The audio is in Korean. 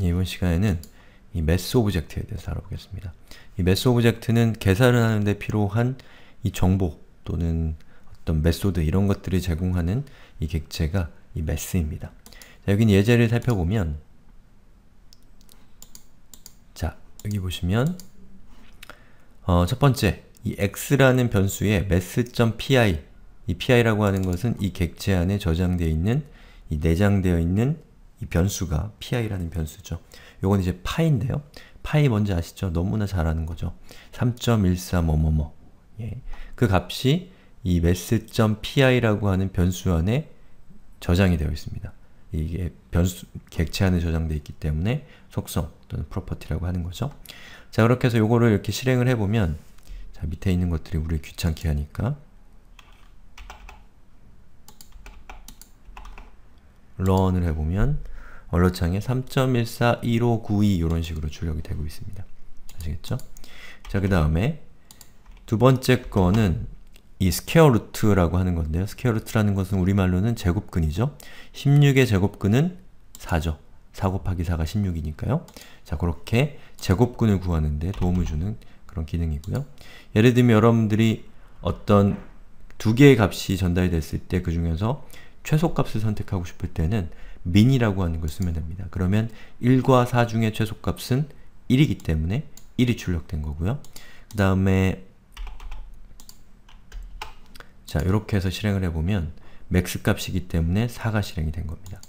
이번 시간에는 이 매스 오브젝트에 대해서 알아보겠습니다. 이 매스 오브젝트는 계산을 하는데 필요한 이 정보 또는 어떤 메소드 이런 것들이 제공하는 이 객체가 이 매스입니다. 자, 여긴 예제를 살펴보면 자, 여기 보시면 어, 첫 번째, 이 x라는 변수에 mass.pi 이 pi라고 하는 것은 이 객체 안에 저장되어 있는 이 내장되어 있는 이 변수가 pi라는 변수죠. 요건 이제 파인데요. 파이 뭔지 아시죠? 너무나 잘하는 거죠. 3.14뭐뭐뭐 예. 그 값이 이 mess.pi라고 하는 변수 안에 저장이 되어 있습니다. 이게 변수, 객체 안에 저장되어 있기 때문에 속성 또는 프로퍼티라고 하는 거죠. 자, 그렇게 해서 요거를 이렇게 실행을 해보면 자, 밑에 있는 것들이 우리 귀찮게 하니까 런을 해보면 언러창에 3.141592 이런 식으로 출력이 되고 있습니다. 아시겠죠? 자, 그 다음에 두 번째 거는 이 스퀘어 루트라고 하는 건데요. 스퀘어 루트라는 것은 우리말로는 제곱근이죠. 16의 제곱근은 4죠. 4 곱하기 4가 16이니까요. 자, 그렇게 제곱근을 구하는데 도움을 주는 그런 기능이고요. 예를 들면 여러분들이 어떤 두 개의 값이 전달됐을 때 그 중에서 최소값을 선택하고 싶을 때는 min이라고 하는 걸 쓰면 됩니다. 그러면 1과 4 중에 최소값은 1이기 때문에 1이 출력된 거고요. 그 다음에 자, 이렇게 해서 실행을 해보면 맥스 값이기 때문에 4가 실행이 된 겁니다.